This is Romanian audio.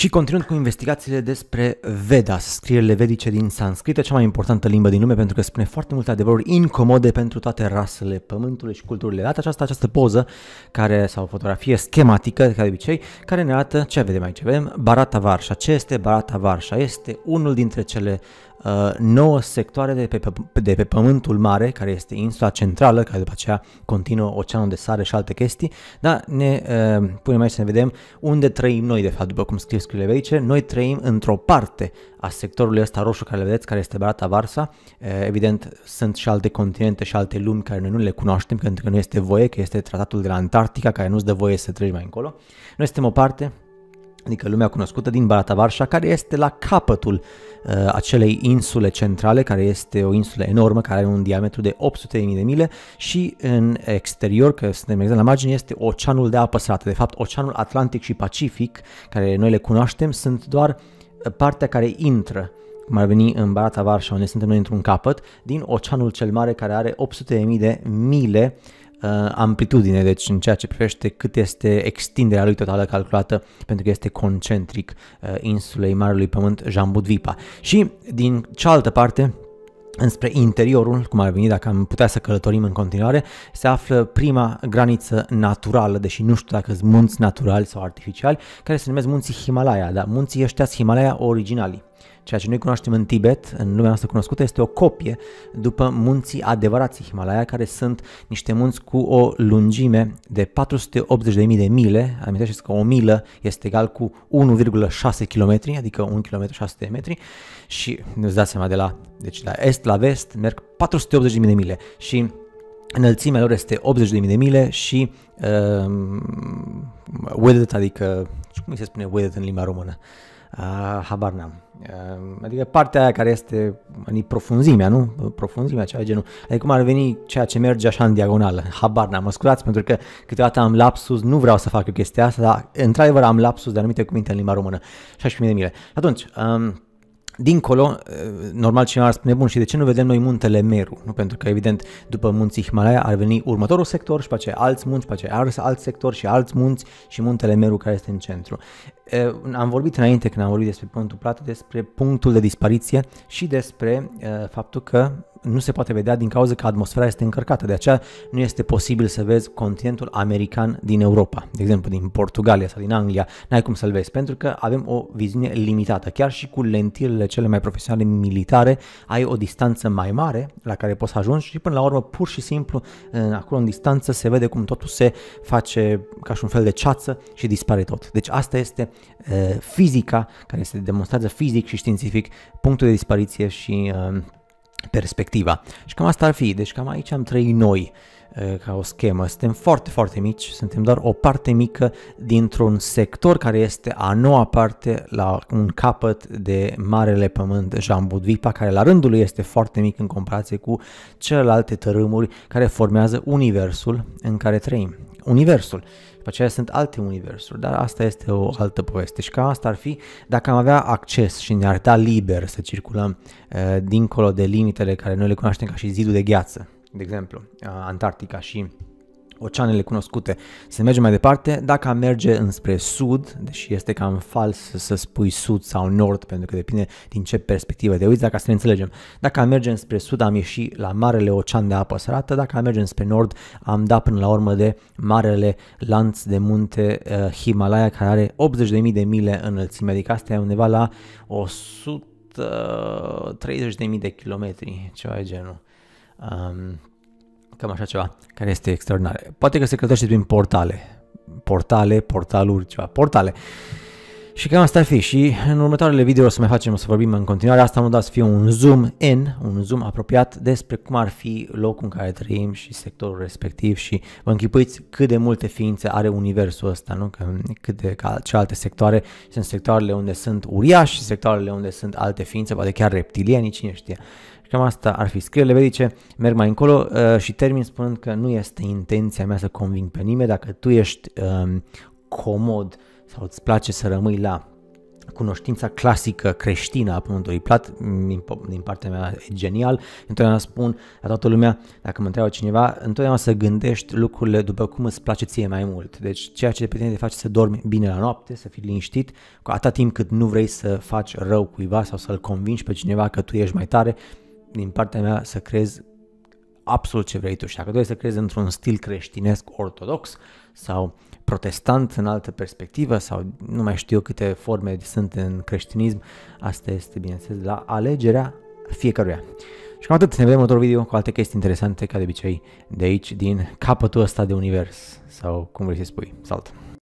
Și continuând cu investigațiile despre Vedas, scrierile vedice din sanscrită, cea mai importantă limbă din lume pentru că spune foarte multe adevăruri incomode pentru toate rasele pământului și culturile. Data aceasta, această poză care, sau fotografie schematică, ca de obicei, care ne arată ce vedem aici. Vedem Barata Varșa. Ce este Barata Varșa? Este unul dintre cele 9 uh, sectoare de pe, de pe Pământul Mare, care este insula centrală, care după aceea continuă Oceanul de Sare și alte chestii, dar ne uh, punem aici să ne vedem unde trăim noi, de fapt, după cum scriu scriurile aici, noi trăim într-o parte a sectorului ăsta roșu care le vedeți, care este Barata Varsa. Uh, evident, sunt și alte continente și alte lumi care noi nu le cunoaștem, pentru că nu este voie, că este tratatul de la Antarctica, care nu-ți dă voie să treci mai încolo. Noi suntem o parte adică lumea cunoscută din Baratavarșa, care este la capătul uh, acelei insule centrale, care este o insulă enormă, care are un diametru de 800.000 de mile și în exterior, că suntem exact la margine, este oceanul de apă sărată. De fapt, oceanul Atlantic și Pacific, care noi le cunoaștem, sunt doar uh, partea care intră cum ar veni în Barata Varșa, unde suntem noi într-un capăt, din oceanul cel mare care are 800.000 de mile Uh, amplitudine, deci în ceea ce privește cât este extinderea lui totală calculată, pentru că este concentric uh, insulei Marelui Pământ Jambudvipa. Și din cealaltă parte, înspre interiorul, cum ar veni dacă am putea să călătorim în continuare, se află prima graniță naturală, deși nu știu dacă sunt munți naturali sau artificiali, care se numesc munții Himalaya, dar munții ăștia Himalaya originali. Ceea ce noi cunoaștem în Tibet, în lumea noastră cunoscută, este o copie după munții adevărații Himalaya, care sunt niște munți cu o lungime de 480.000 de mile. Amintește că o milă este egal cu 1,6 km, adică 1 km 600 de metri și îți dați seama de la, deci la est la vest merg 480.000 de mile și înălțimea lor este 80.000 de mile și uh, um, weathered, adică cum se spune weathered în limba română? Uh, Uh, habar n-am. Uh, adică partea aia care este în profunzimea, nu? Profunzimea, ceva genul. Adică cum ar veni ceea ce merge așa în diagonală. Habar n-am. Mă scuzați pentru că câteodată am lapsus, nu vreau să fac eu chestia asta, dar într-adevăr am lapsus de anumite cuvinte în limba română. Și aș de mile. Atunci, um, dincolo, ehm, normal cineva ar spune, bun, și de ce nu vedem noi muntele Meru? Nu? Pentru că, evident, după munții Himalaya ar veni următorul sector și pe aceea alți munți, pe aceea alți sector și alți munți și muntele Meru care este în centru am vorbit înainte când am vorbit despre Pământul Plată, despre punctul de dispariție și despre faptul că nu se poate vedea din cauza că atmosfera este încărcată, de aceea nu este posibil să vezi continentul american din Europa, de exemplu din Portugalia sau din Anglia, n-ai cum să-l vezi, pentru că avem o viziune limitată, chiar și cu lentilele cele mai profesionale militare, ai o distanță mai mare la care poți ajunge și până la urmă pur și simplu acolo în distanță se vede cum totul se face ca și un fel de ceață și dispare tot. Deci asta este Uh, fizica, care se demonstrează fizic și științific, punctul de dispariție și uh, perspectiva. Și cam asta ar fi, deci cam aici am trei noi uh, ca o schemă. Suntem foarte, foarte mici, suntem doar o parte mică dintr-un sector care este a noua parte la un capăt de Marele Pământ Jambudvipa, care la rândul lui este foarte mic în comparație cu celelalte tărâmuri care formează universul în care trăim universul. După aceea sunt alte universuri, dar asta este o altă poveste. Și ca asta ar fi dacă am avea acces și ne-ar da liber să circulăm uh, dincolo de limitele care noi le cunoaștem ca și zidul de gheață, de exemplu, uh, Antarctica și oceanele cunoscute. Să mergem mai departe, dacă am merge înspre sud, deși este cam fals să spui sud sau nord, pentru că depinde din ce perspectivă te uiți, dacă să ne înțelegem. Dacă am merge înspre sud, am ieșit la Marele Ocean de apă sărată, dacă am merge înspre nord, am dat până la urmă de Marele Lanț de munte uh, Himalaya, care are 80.000 de mile înălțime, adică asta e undeva la 130.000 de kilometri, ceva de genul. Um, cam așa ceva, care este extraordinar. Poate că se călătorește prin portale, portale, portaluri, ceva, portale. Și cam asta ar fi și în următoarele video o să mai facem, o să vorbim în continuare, asta nu da să fie un zoom in, un zoom apropiat despre cum ar fi locul în care trăim și sectorul respectiv și vă închipuiți cât de multe ființe are universul ăsta, nu? Că, cât de ca celelalte sectoare, sunt sectoarele unde sunt uriași și sectoarele unde sunt alte ființe, poate chiar reptilieni, cine știe. Și cam asta ar fi. Scrierile vedice merg mai încolo uh, și termin spunând că nu este intenția mea să conving pe nimeni dacă tu ești um, comod uh, sau îți place să rămâi la cunoștința clasică creștină a Pământului Plat, din partea mea e genial, întotdeauna spun la toată lumea, dacă mă întreabă cineva, întotdeauna să gândești lucrurile după cum îți place ție mai mult. Deci ceea ce pe tine te face să dormi bine la noapte, să fii liniștit, cu atâta timp cât nu vrei să faci rău cuiva sau să-l convingi pe cineva că tu ești mai tare, din partea mea să crezi absolut ce vrei tu și dacă dorești să crezi într-un stil creștinesc ortodox sau protestant în altă perspectivă sau nu mai știu eu câte forme sunt în creștinism, asta este, bineînțeles, la alegerea fiecăruia. Și cam atât, ne vedem în următorul video cu alte chestii interesante, ca de obicei, de aici, din capătul ăsta de univers, sau cum vrei să spui, salt!